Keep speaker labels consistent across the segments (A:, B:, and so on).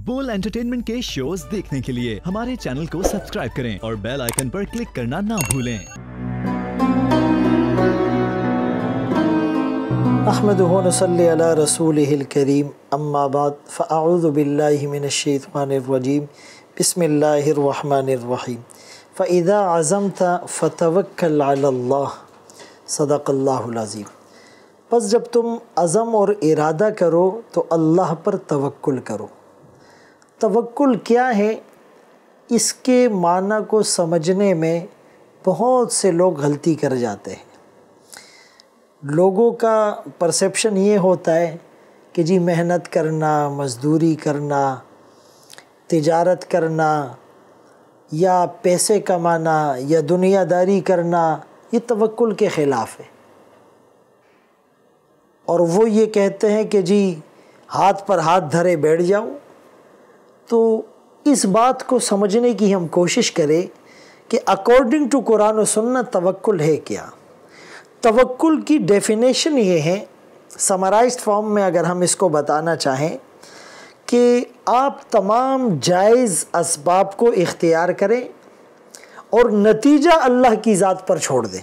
A: बोल एंटरटेनमेंट के शोज देखने के लिए हमारे चैनल को सब्सक्राइब करें और बेल आइकन पर क्लिक करना ना भूलें अहमद रसूल करीम अम्माबाद फ़ाउज़बिल्लिमिनशतवानरजीम बसमीम फ़ैदा आज़म था फ़तवक्ल सदाकल्लाज़ीम बस जब तुम अज़म और इरादा करो तो अल्लाह पर तवक्ल करो तवक्ल क्या है इसके माना को समझने में बहुत से लोग गलती कर जाते हैं लोगों का परसेप्शन ये होता है कि जी मेहनत करना मज़दूरी करना तिजारत करना या पैसे कमाना या दुनियादारी करना ये तवक्ल के ख़िलाफ़ है और वो ये कहते हैं कि जी हाथ पर हाथ धरे बैठ जाऊँ तो इस बात को समझने की हम कोशिश करें कि अकॉर्डिंग टू कुरान और सुन्नत तवक्ल है क्या तवक्ल की डेफिनेशन ये है समराइज फॉर्म में अगर हम इसको बताना चाहें कि आप तमाम जायज़ इसबाब को इख्तियार करें और नतीजा अल्लाह की ज़ात पर छोड़ दें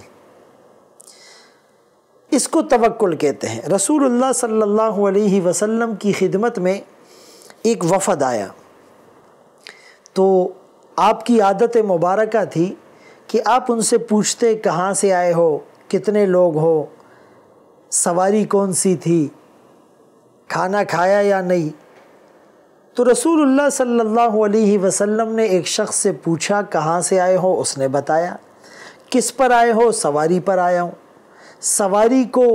A: इसको तवक्ल कहते हैं रसूलुल्लाह सल्लल्लाहु अलैहि वसल्लम की खिदमत में एक वफ़द आया तो आपकी आदत मुबारक थी कि आप उनसे पूछते कहाँ से आए हो कितने लोग हो सवारी कौन सी थी खाना खाया या नहीं तो रसूलुल्लाह सल्लल्लाहु अलैहि वसल्लम ने एक शख्स से पूछा कहाँ से आए हो उसने बताया किस पर आए हो सवारी पर आया हूँ सवारी को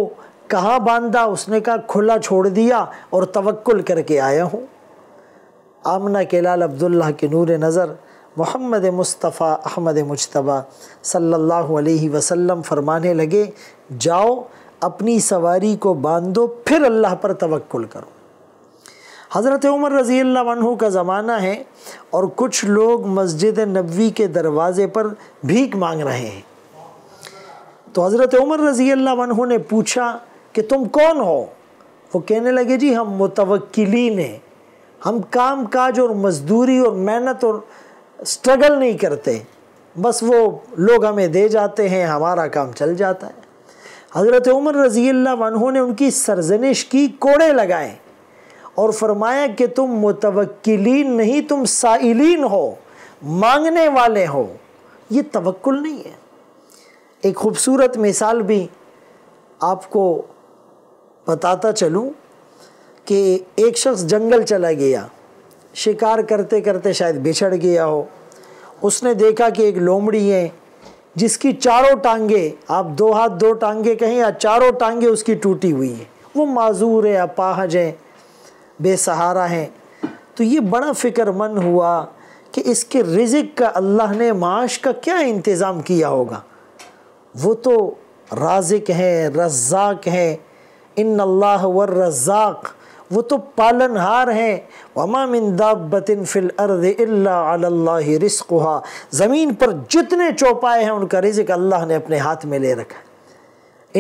A: कहाँ बांधा उसने कहा खुला छोड़ दिया और तवक्ल करके आया हूँ आमना के लाल अब्दुल्ला के नूर नज़र मोहम्मद मुस्तफ़ा अहमद मुशतबा सल्लल्लाहु अलैहि वसल्लम फरमाने लगे जाओ अपनी सवारी को बांधो फिर अल्लाह पर तवक्ल करो हज़रत उमर रज़ी अल्लाह का ज़माना है और कुछ लोग मस्जिद नबवी के दरवाज़े पर भीख मांग रहे हैं तो हज़रत उमर रज़ी अल्लाह ने पूछा कि तुम कौन हो वो कहने लगे जी हम मुतवक्लिन हैं हम काम काज और मजदूरी और मेहनत और स्ट्रगल नहीं करते बस वो लोग हमें दे जाते हैं हमारा काम चल जाता है हज़रत उमर रज़ी अल्लाह ने उनकी सरजनिश की कोड़े लगाए और फरमाया कि तुम मुतवक्किलीन नहीं तुम साइलिन हो मांगने वाले हो ये तवक्ल नहीं है एक खूबसूरत मिसाल भी आपको बताता चलूँ कि एक शख्स जंगल चला गया शिकार करते करते शायद बिछड़ गया हो उसने देखा कि एक लोमड़ी है जिसकी चारों टांगे आप दो हाथ दो टांगे कहें या चारों टांगे उसकी टूटी हुई हैं वो माजूर है अपाहज हैं बेसहारा हैं तो ये बड़ा फ़िक्रमंद हुआ कि इसके रिजिक का अल्लाह ने माश का क्या इंतज़ाम किया होगा वो तो राजिक हैं रज़ाक हैं इन अल्लाह वर रज़ाक़ वो तो पालनहार हैं वमा दाबतिन फिल अर्द अल्लाह रिस्कुहा ज़मीन पर जितने चौपाए हैं उनका रिजिक अल्लाह ने अपने हाथ में ले रखा है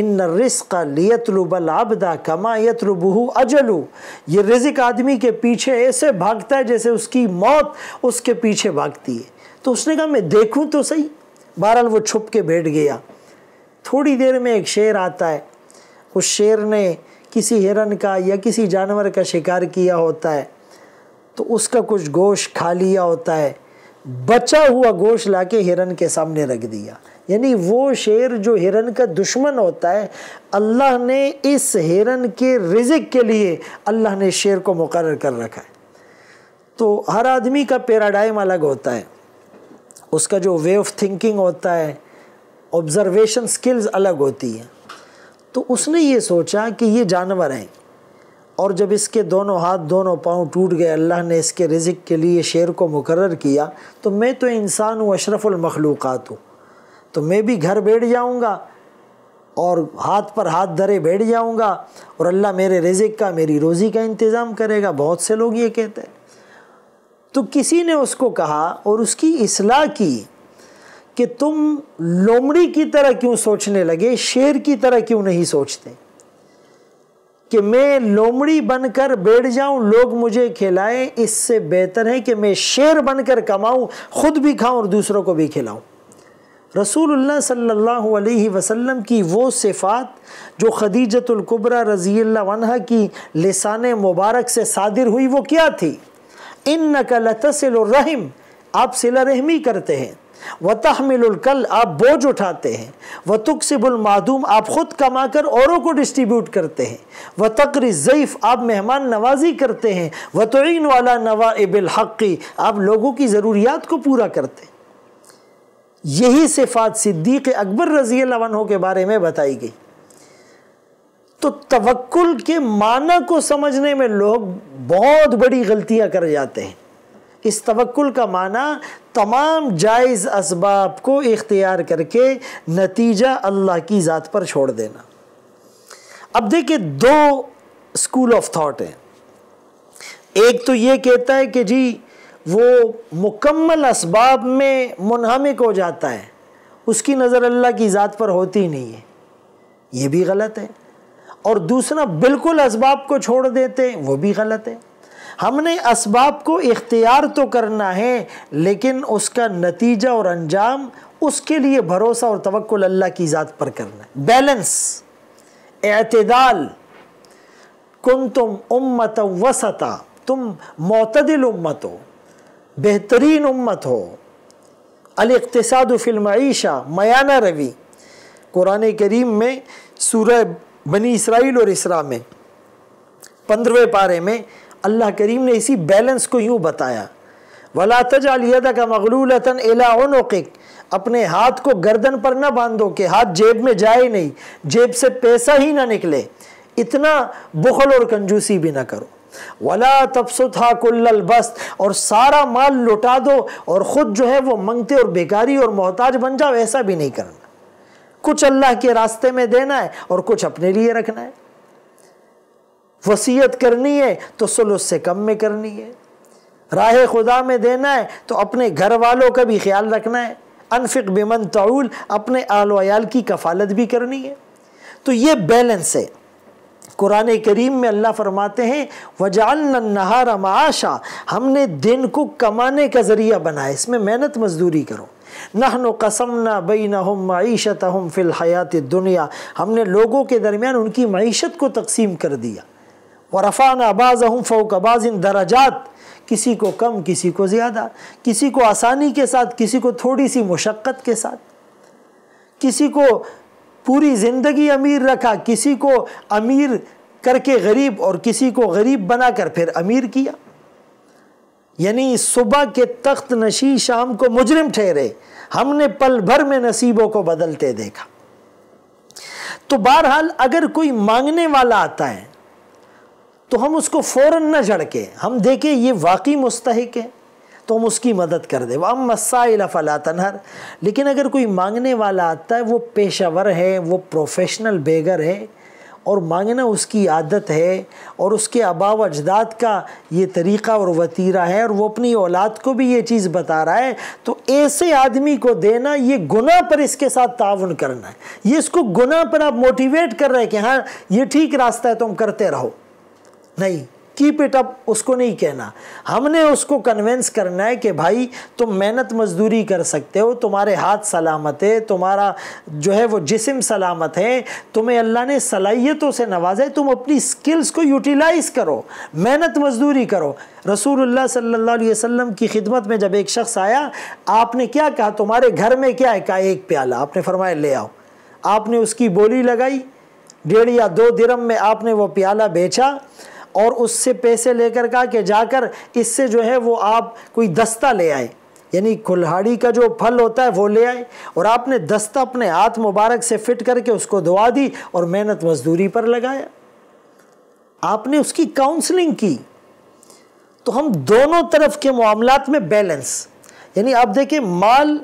A: इन रिस्क लियतलुबल आबदा कमा यतलुबहू अजलू ये रिजिक आदमी के पीछे ऐसे भागता है जैसे उसकी मौत उसके पीछे भागती है तो उसने कहा मैं देखूँ तो सही बहरहाल वो छुप के बैठ गया थोड़ी देर में एक शेर आता है उस शेर ने किसी हिरन का या किसी जानवर का शिकार किया होता है तो उसका कुछ गोश खा लिया होता है बचा हुआ गोश लाके हिरन के सामने रख दिया यानी वो शेर जो हिरन का दुश्मन होता है अल्लाह ने इस हिरन के रिजिक के लिए अल्लाह ने शेर को मुकर कर रखा है तो हर आदमी का पैराडाइम अलग होता है उसका जो वे ऑफ थिंकिंग होता है ऑब्ज़रवेशन स्किल्स अलग होती है तो उसने ये सोचा कि ये जानवर हैं और जब इसके दोनों हाथ दोनों पाँव टूट गए अल्लाह ने इसके रिजिक के लिए शेर को मुकर किया तो मैं तो इंसान हूँ अशरफ़ुलमखलूक़ात हूँ तो मैं भी घर बैठ जाऊँगा और हाथ पर हाथ धरे बैठ जाऊँगा और अल्लाह मेरे रिजिक का मेरी रोज़ी का इंतज़ाम करेगा बहुत से लोग ये कहते हैं तो किसी ने उसको कहा और उसकी असलाह की कि तुम लोमड़ी की तरह क्यों सोचने लगे शेर की तरह क्यों नहीं सोचते कि मैं लोमड़ी बनकर बैठ जाऊं लोग मुझे खिलाएं इससे बेहतर है कि मैं शेर बनकर कमाऊं खुद भी खाऊं और दूसरों को भी खिलाऊं रसूलुल्लाह सल्लल्लाहु अलैहि वसल्लम की वो सिफ़ात जो खदीजतुल्कुबरा रज़ी अल्लाह की लसान मुबारक से सादिर हुई वो क्या थी इन नकल रहीम आप सिला रहमी करते हैं व तहमिलकल आप बोझ उठाते हैं व तुकसिबुलमादूम आप ख़ुद कमा कर औरों को डिस्ट्रीब्यूट करते हैं व तकर ज़यीफ़ आप मेहमान नवाजी करते हैं व तोन वाला नवाबिलहक़ी आप लोगों की ज़रूरियात को पूरा करते हैं यही सिफ़ात सिद्दीक़ अकबर रज़ी हो के बारे में बताई गई तो तवक्ल के माना को समझने में लोग बहुत बड़ी गलतियां कर जाते हैं इस तवक्ल का माना तमाम जायज़ इसबाब को इख्तियार करके नतीजा अल्लाह की ज़ात पर छोड़ देना अब देखिए दो स्कूल ऑफ थाट हैं एक तो ये कहता है कि जी वो मुकम्मल इसबाब में मुनहमिक हो जाता है उसकी नज़र अल्लाह की ज़ात पर होती ही नहीं है ये भी गलत है और दूसरा बिल्कुल इसबाब को छोड़ देते हैं वो भी गलत है हमने इसबाब को इख्तियार तो करना है लेकिन उसका नतीजा और अंजाम उसके लिए भरोसा और तवक्ल अल्लाह की ज़ात पर करना बैलेंस एतदाल कुन तुम उम्मत वसता तुम मतदिल उम्मत हो बेहतरीन उम्मत हो अलतसादफ़िलमीशा मयाना रवि कुरान करीम में सूरह बनी इसराइल और इसरा में पंद्रहवें पारे में अल्लाह करीम ने इसी बैलेंस को यूँ बताया वला तजालियदा का मगलूल एलाउनोकिक अपने हाथ को गर्दन पर ना बांधो कि हाथ जेब में जाए नहीं जेब से पैसा ही ना निकले इतना बुखल और कंजूसी भी ना करो वला तबसुथा कुल्ल बस्त और सारा माल लुटा दो और ख़ुद जो है वो मंगते और बेकारी और मोहताज बन जाओ ऐसा भी नहीं करना कुछ अल्लाह के रास्ते में देना है और कुछ अपने लिए रखना है वसीयत करनी है तो सुल से कम में करनी है राह खुदा में देना है तो अपने घर वालों का भी ख्याल रखना है अनफिक बेमन तउल अपने आल वयाल की कफालत भी करनी है तो ये बैलेंस है कुरान करीम में अल्लाह फरमाते हैं वजाल नहार माशा हमने दिन को कमाने का ज़रिया बनाया इसमें मेहनत मजदूरी करो नहन कसम ना बई हम मीशत हम फिलहत दुनिया हमने लोगों के दरमियान उनकी मीशत को तकसीम कर दिया और रफ़ाना बाज़ हम फ़ोक बाज़िन दराजात किसी को कम किसी को ज़्यादा किसी को आसानी के साथ किसी को थोड़ी सी मशक्क़त के साथ किसी को पूरी ज़िंदगी अमीर रखा किसी को अमीर करके गरीब और किसी को गरीब बनाकर फिर अमीर किया यानी सुबह के तख्त नशी शाम को मुजरिम ठहरे हमने पल भर में नसीबों को बदलते देखा तो बहरहाल अगर कोई मांगने वाला आता है तो हम उसको फ़ौर ना झड़के हम देखें ये वाकई मुस्तक है तो हम उसकी मदद कर दे वम मसाइल फ़ला तनहर लेकिन अगर कोई मांगने वाला आता है वो पेशावर है वो प्रोफेशनल बेगर है और मांगना उसकी आदत है और उसके आबाव अजदाद का ये तरीक़ा और वतीरा है और वो अपनी औलाद को भी ये चीज़ बता रहा है तो ऐसे आदमी को देना ये गुना पर इसके साथ ताउन करना है ये इसको गुनाह पर आप मोटिवेट कर रहे हैं कि हाँ ये ठीक रास्ता है तो करते रहो नहीं कीप इट अप उसको नहीं कहना हमने उसको कन्वेंस करना है कि भाई तुम मेहनत मजदूरी कर सकते हो तुम्हारे हाथ सलामत है तुम्हारा जो है वो जिसम सलामत है तुम्हें अल्लाह ने सलाहियतों से नवाजा है तुम अपनी स्किल्स को यूटिलाइज़ करो मेहनत मजदूरी करो रसूलुल्लाह सल्लल्लाहु अलैहि वसल्लम की खिदमत में जब एक शख्स आया आपने क्या कहा तुम्हारे घर में क्या है कहा एक प्याला आपने फरमाया ले आओ आपने उसकी बोली लगाई डेढ़ या दो दिरम में आपने वो प्याला बेचा और उससे पैसे लेकर का कि जाकर इससे जो है वो आप कोई दस्ता ले आए यानी कुल्हाड़ी का जो फल होता है वो ले आए और आपने दस्ता अपने हाथ मुबारक से फिट करके उसको दुआ दी और मेहनत मजदूरी पर लगाया आपने उसकी काउंसलिंग की तो हम दोनों तरफ के मामला में बैलेंस यानी आप देखें माल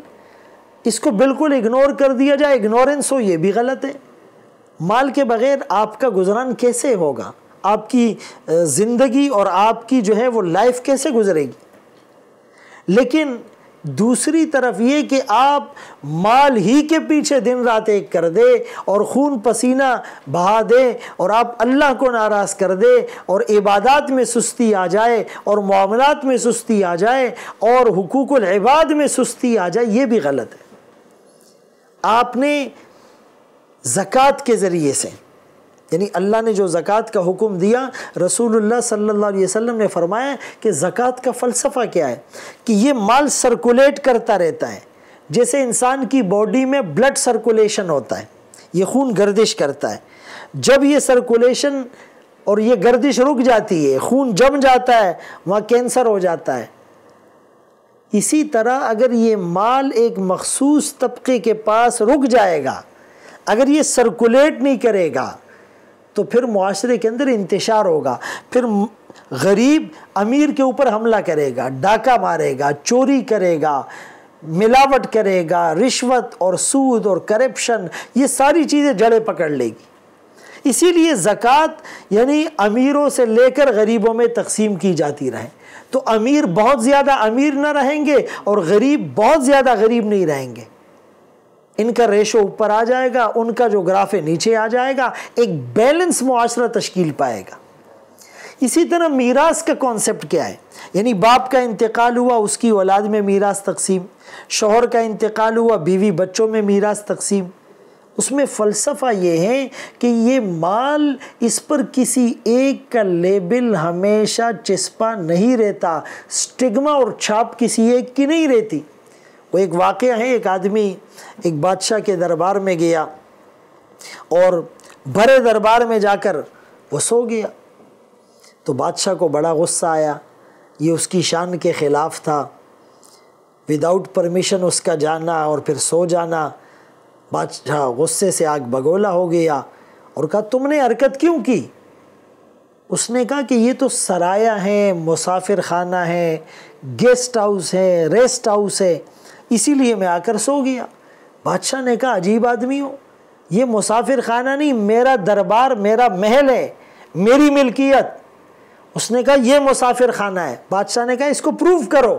A: इसको बिल्कुल इग्नोर कर दिया जाए इग्नोरेंस हो ये भी गलत है माल के बगैर आपका गुजरान कैसे होगा आपकी ज़िंदगी और आपकी जो है वो लाइफ कैसे गुजरेगी लेकिन दूसरी तरफ ये कि आप माल ही के पीछे दिन रात एक कर दे और खून पसीना बहा दे और आप अल्लाह को नाराज़ कर दे और इबादत में सुस्ती आ जाए और मामलात में सुस्ती आ जाए और हकूक़ुल इबाद में सुस्ती आ जाए ये भी गलत है आपने ज़क़़त के ज़रिए से यानी अल्लाह ने जो ज़क़ात का हुक्म दिया रसूलुल्लाह सल्लल्लाहु अलैहि वसल्लम ने फरमाया कि ज़क़़त का फ़लसफ़ा क्या है कि ये माल सर्कुलेट करता रहता है जैसे इंसान की बॉडी में ब्लड सर्कुलेशन होता है ये खून गर्दिश करता है जब ये सर्कुलेशन और ये गर्दिश रुक जाती है खून जम जाता है वहाँ कैंसर हो जाता है इसी तरह अगर ये माल एक मखसूस तबके के पास रुक जाएगा अगर ये सर्कुलेट नहीं करेगा तो फिर माशरे के अंदर इंतशार होगा फिर गरीब अमीर के ऊपर हमला करेगा डाका मारेगा चोरी करेगा मिलावट करेगा रिश्वत और सूद और करप्शन ये सारी चीज़ें जड़ें पकड़ लेगी इसीलिए ज़क़़त यानी अमीरों से लेकर गरीबों में तकसीम की जाती रहे तो अमीर बहुत ज़्यादा अमीर ना रहेंगे और गरीब बहुत ज़्यादा गरीब नहीं रहेंगे इनका रेशो ऊपर आ जाएगा उनका जो ग्राफ है नीचे आ जाएगा एक बैलेंस मुआरा तश्कील पाएगा इसी तरह मीरास का कॉन्सेप्ट क्या है यानी बाप का इंतकाल हुआ उसकी औलाद में मीरास तकसीम शोहर का इंतकाल हुआ बीवी बच्चों में मीरास तकसीम उसमें फ़लसफ़ा ये है कि ये माल इस पर किसी एक का लेबल हमेशा चस्पा नहीं रहता स्टिग्मा और छाप किसी एक की नहीं रहती वो एक वाक़ है एक आदमी एक बादशाह के दरबार में गया और भरे दरबार में जाकर वो सो गया तो बादशाह को बड़ा गुस्सा आया ये उसकी शान के ख़िलाफ़ था विदाउट परमिशन उसका जाना और फिर सो जाना बादशाह गुस्से से आग बगोला हो गया और कहा तुमने हरकत क्यों की उसने कहा कि ये तो सराया है मुसाफिर खाना है गेस्ट हाउस है रेस्ट हाउस है इसीलिए मैं आकर सो गया बादशाह ने कहा अजीब आदमी हो ये मुसाफिर खाना नहीं मेरा दरबार मेरा महल है मेरी मिल्कियत उसने कहा यह मुसाफिर खाना है बादशाह ने कहा इसको प्रूव करो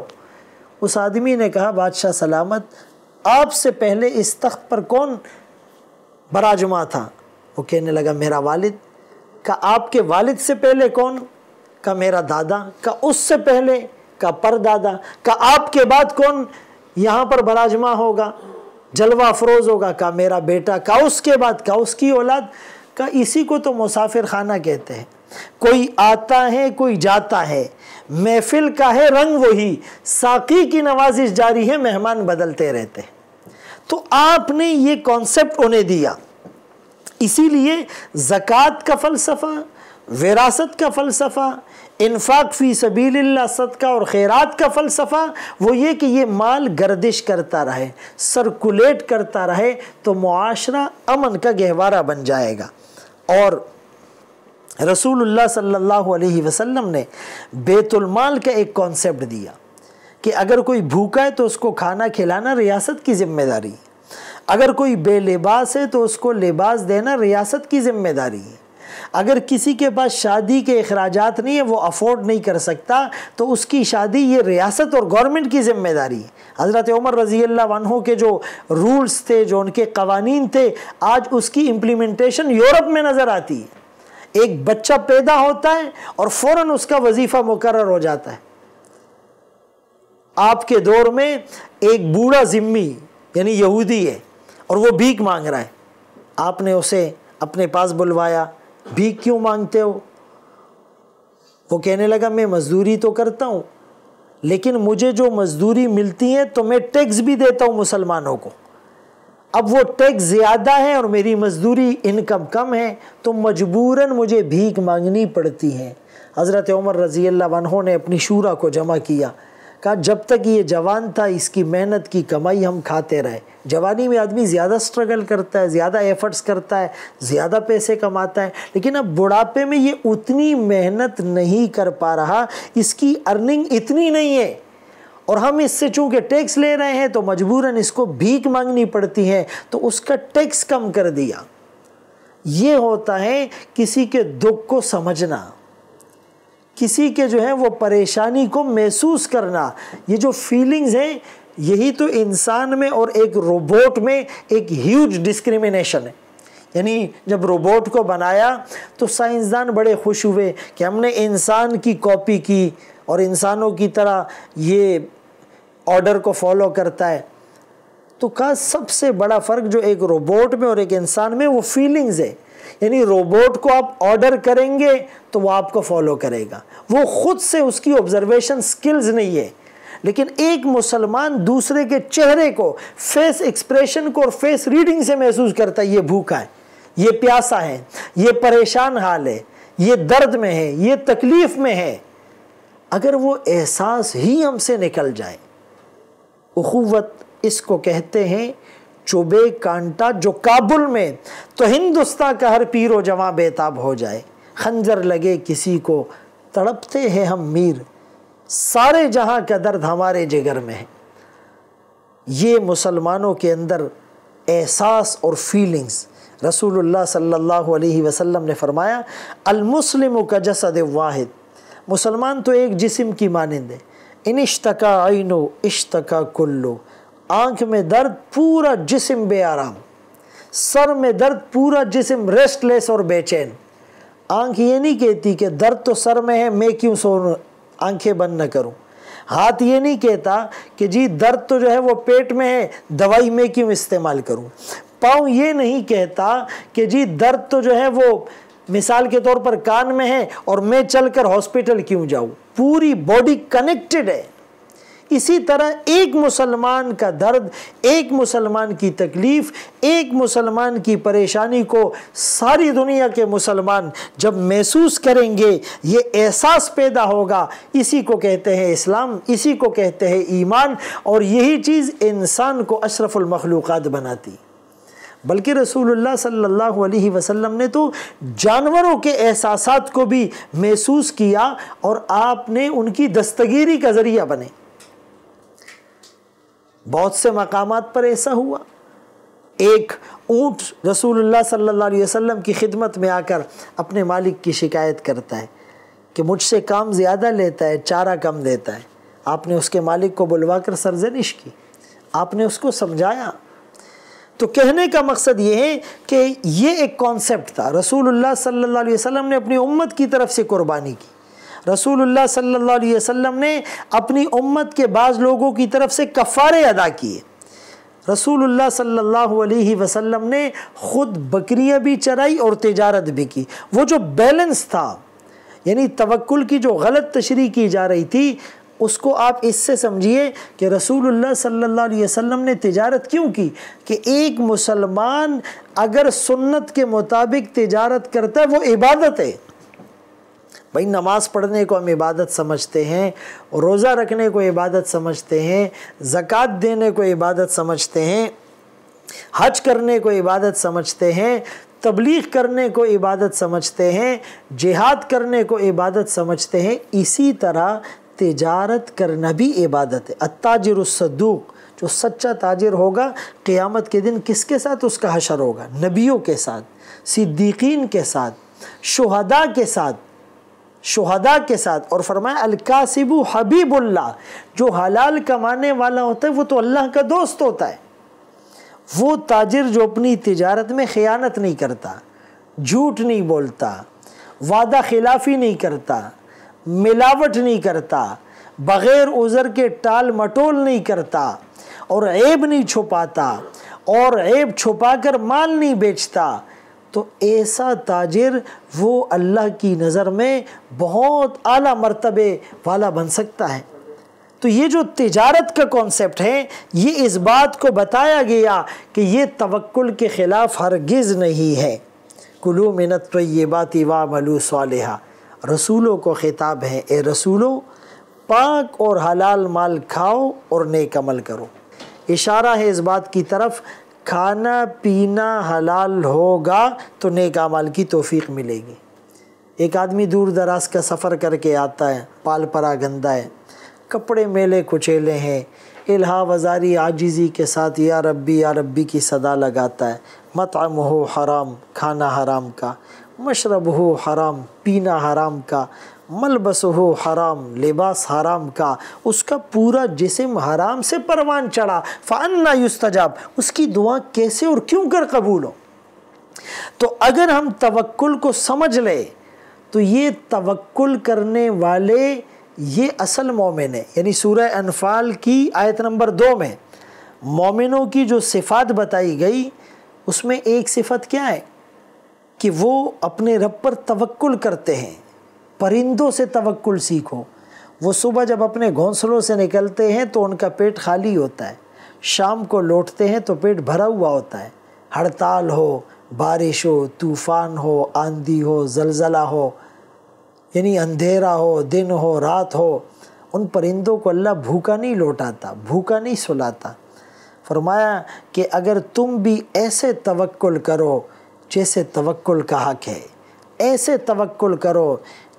A: उस आदमी ने कहा बादशाह सलामत आपसे पहले इस तख्त पर कौन बराजमा था वो कहने लगा मेरा वालिद का आपके वालिद से पहले कौन का मेरा दादा का उससे पहले का परदादा का आपके बाद कौन यहाँ पर बराजमा होगा जलवा अफरोज़ होगा का मेरा बेटा का उसके बाद का उसकी औलाद का इसी को तो मुसाफिर खाना कहते हैं कोई आता है कोई जाता है महफिल का है रंग वही साकी की नवाजिश जारी है मेहमान बदलते रहते हैं तो आपने ये कॉन्सेप्ट उन्हें दिया इसीलिए ज़क़़त का फ़लसफ़ा विरासत का फ़लसफ़ा इन्फाक फ़ी सद सदका और खैरात का फ़लसफ़ा वो ये कि ये माल गर्दिश करता रहे सर्कुलेट करता रहे तो माशरा अमन का गहवारा बन जाएगा और रसूल सल्ला वसम ने बेतुलमाल का एक कॉन्सेप्ट दिया कि अगर कोई भूखा है तो उसको खाना खिलाना रियासत की ज़िम्मेदारी है अगर कोई बेलिबास है तो उसको लिबास देना रियासत की ज़िम्मेदारी है अगर किसी के पास शादी के अखराज नहीं है वो अफोर्ड नहीं कर सकता तो उसकी शादी ये रियासत और गवर्नमेंट की जिम्मेदारी है हज़रत उमर रज़ी वनों के जो रूल्स थे जो उनके कवानीन थे आज उसकी इम्प्लीमेंटेशन यूरोप में नज़र आती है एक बच्चा पैदा होता है और फ़ौर उसका वजीफ़ा मुकर हो जाता है आपके दौर में एक बूढ़ा ज़िम्मी यानी यहूदी है और वो भीख मांग रहा है आपने उसे अपने पास बुलवाया भीख क्यों मांगते हो वो कहने लगा मैं मजदूरी तो करता हूँ लेकिन मुझे जो मजदूरी मिलती है तो मैं टैक्स भी देता हूँ मुसलमानों को अब वो टैक्स ज़्यादा है और मेरी मजदूरी इनकम कम है तो मजबूरन मुझे भीख मांगनी पड़ती है हज़रत उमर रज़ी अल्लाह ने अपनी शूरा को जमा किया कहा जब तक ये जवान था इसकी मेहनत की कमाई हम खाते रहे जवानी में आदमी ज़्यादा स्ट्रगल करता है ज़्यादा एफर्ट्स करता है ज़्यादा पैसे कमाता है लेकिन अब बुढ़ापे में ये उतनी मेहनत नहीं कर पा रहा इसकी अर्निंग इतनी नहीं है और हम इससे चूंकि टैक्स ले रहे हैं तो मजबूरन इसको भीख मांगनी पड़ती है तो उसका टैक्स कम कर दिया ये होता है किसी के दुख को समझना किसी के जो है वो परेशानी को महसूस करना ये जो फीलिंग्स हैं यही तो इंसान में और एक रोबोट में एक ह्यूज डिस्क्रिमिनेशन है यानी जब रोबोट को बनाया तो साइंसदान बड़े खुश हुए कि हमने इंसान की कॉपी की और इंसानों की तरह ये ऑर्डर को फॉलो करता है तो का सबसे बड़ा फ़र्क जो एक रोबोट में और एक इंसान में वो फीलिंग्स है यानी रोबोट को आप ऑर्डर करेंगे तो वो आपको फॉलो करेगा वो खुद से उसकी ऑब्जर्वेशन स्किल्स नहीं है लेकिन एक मुसलमान दूसरे के चेहरे को फेस एक्सप्रेशन को और फेस रीडिंग से महसूस करता है ये भूखा है ये प्यासा है ये परेशान हाल है ये दर्द में है ये तकलीफ़ में है अगर वो एहसास ही हमसे निकल जाए उखुवत इसको कहते हैं चुबे कांटा जो काबुल में तो हिंदुस्तान का हर पीर जमा बेताब हो जाए खंजर लगे किसी को तड़पते हैं हम मीर सारे जहां का दर्द हमारे जिगर में है ये मुसलमानों के अंदर एहसास और फीलिंग्स रसूलुल्लाह सल्लल्लाहु अलैहि वसल्लम ने फरमाया अलमुसलिम का जसद वाहिद मुसलमान तो एक जिस्म की मानंद है इन इश्तका आइनो इश्तका कुल्लो आंख में दर्द पूरा जिसम बेआराम सर में दर्द पूरा जिसम रेस्टलेस और बेचैन आंख ये नहीं कहती कि दर्द तो सर में है मैं क्यों सो आंखें बंद न करूं हाथ ये नहीं कहता कि जी दर्द तो जो है वो पेट में है दवाई मैं क्यों इस्तेमाल करूं पाँव ये नहीं कहता कि जी दर्द तो जो है वो मिसाल के तौर पर कान में है और मैं चलकर हॉस्पिटल क्यों जाऊं पूरी बॉडी कनेक्टेड है इसी तरह एक मुसलमान का दर्द एक मुसलमान की तकलीफ़ एक मुसलमान की परेशानी को सारी दुनिया के मुसलमान जब महसूस करेंगे ये एहसास पैदा होगा इसी को कहते हैं इस्लाम इसी को कहते हैं ईमान और यही चीज़ इंसान को अशरफुलमखलूक़ात बनाती बल्कि रसूलुल्लाह सल्लल्लाहु अलैहि वसल्लम ने तो जानवरों के एहसास को भी महसूस किया और आपने उनकी दस्तगीरी का ज़रिया बने बहुत से मकाम पर ऐसा हुआ एक ऊँट रसूलुल्लाह सल्लल्लाहु अलैहि वसल्लम की खिदमत में आकर अपने मालिक की शिकायत करता है कि मुझसे काम ज़्यादा लेता है चारा कम देता है आपने उसके मालिक को बुलवा कर सरजनिश की आपने उसको समझाया तो कहने का मकसद ये है कि ये एक कॉन्सेप्ट था रसूलुल्लाह सल्लल्लाहु अलैहि वसल्लम ने अपनी उम्मत की तरफ से कुर्बानी की रसूलुल्लाह सल्लल्लाहु अलैहि वसल्लम ने अपनी उम्मत के बाज़ लोगों की तरफ से कफ़ारे अदा किए रसूलुल्लाह सल्लल्लाहु अलैहि वसल्लम ने ख़ुद बकरियां भी चराई और तजारत भी की वो जो बैलेंस था यानी तवक्ल की जो गलत तशरी की जा रही थी उसको आप इससे समझिए कि रसूलुल्लाह सल्लल्लाहु अलैहि वसल्लम ने तजारत क्यों की कि एक मुसलमान अगर सुन्नत के मुताबिक तजारत करता है वो इबादत है भाई नमाज़ पढ़ने को हम इबादत समझते हैं रोज़ा रखने को इबादत समझते हैं ज़क़़त देने को इबादत समझते हैं हज करने को इबादत समझते हैं तबलीग करने को इबादत समझते हैं जिहाद करने को इबादत समझते हैं इसी तरह तजारत करना भी इबादत है अताजर सद्दूक जो सच्चा ताजिर होगा क़ियामत के दिन किसके साथ उसका हशर होगा नबियों के साथ सिद्दीकीन के साथ शहदा के साथ शहदा के साथ और फरमाया अलकासिबु हबीबुल्ला जो हलाल कमाने वाला होता है वो तो अल्लाह का दोस्त होता है वो ताजिर जो अपनी तिजारत में ख़यानत नहीं करता झूठ नहीं बोलता वादा खिलाफी नहीं करता मिलावट नहीं करता बग़ैर उज़र के टाल मटोल नहीं करता और ऐब नहीं छुपाता और ऐब छुपाकर माल नहीं बेचता तो ऐसा ताजिर वो अल्लाह की नज़र में बहुत आला मरतबे वाला बन सकता है तो ये जो तजारत का कॉन्सेप्ट है ये इस बात को बताया गया कि ये तवक्ल के ख़िलाफ़ हरगिज़ नहीं है कुलू मिनत तो ये बात वाह मलू सालहा रसूलों को ख़िताब है ए रसूलों पाक और हलाल माल खाओ और नेकमल करो इशारा है इस बात की तरफ खाना पीना हलाल होगा तो नेक अमल की तोफ़ी मिलेगी एक आदमी दूर दराज का सफ़र करके आता है पाल परा गंदा है कपड़े मेले कुचेले हैं इल्हा वजारी आजिज़ी के साथ या रब्बी या रब्बी की सदा लगाता है मतम हो हराम खाना हराम का मशरब हो हराम पीना हराम का मलबस हो हराम लिबास हराम का उसका पूरा जिसम हराम से परवान चढ़ा ना युस्तजाब उसकी दुआ कैसे और क्यों कर कबूल हो तो अगर हम तवक्ल को समझ लें तो ये तवक्ल करने वाले ये असल मोमिन है यानी सूर्य अनफाल की आयत नंबर दो में मोमिनों की जो सिफात बताई गई उसमें एक सिफत क्या है कि वो अपने रब पर तवक्ल करते हैं परिंदों से तवक्ल सीखो वो सुबह जब अपने घोंसलों से निकलते हैं तो उनका पेट खाली होता है शाम को लौटते हैं तो पेट भरा हुआ होता है हड़ताल हो बारिश हो तूफ़ान हो आंधी हो जलजला हो यानी अंधेरा हो दिन हो रात हो उन परिंदों को अल्लाह भूखा नहीं लौटाता भूखा नहीं सुलाता फरमाया कि अगर तुम भी ऐसे तवक्ल करो जैसे तवक्ल का हक है ऐसे तवक्ल करो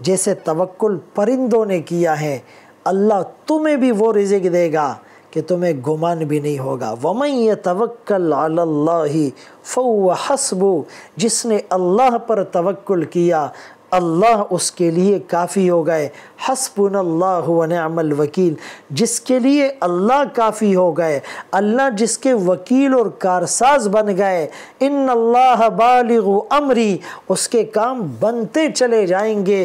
A: जैसे तवक्ल परिंदों ने किया है अल्लाह तुम्हें भी वो रिजिक देगा कि तुम्हें गुमान भी नहीं होगा वमई ये तवक्ल अल्लाह फ़ो हसबू जिसने अल्लाह पर तवक्ल किया अल्लाह उसके लिए काफ़ी हो गए हसपुन अल्लाह वकील जिसके लिए अल्लाह काफ़ी हो गए अल्लाह जिसके वकील और कारसाज बन गए इन अल्लाह बालग अमरी उसके काम बनते चले जाएंगे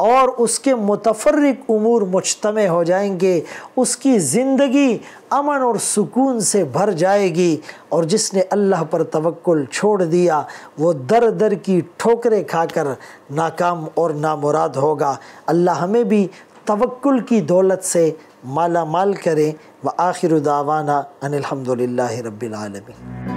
A: और उसके मुतफरक अमूर मुजतम हो जाएंगे उसकी ज़िंदगी अमन और सुकून से भर जाएगी और जिसने अल्लाह पर तवक्ल छोड़ दिया वो दर दर की ठोकरें खाकर नाकाम और नामुराद होगा अल्लाह हमें भी तवक्ल की दौलत से माला माल करें व आखिर दावाना अनिलहमदिल्ला रबालमी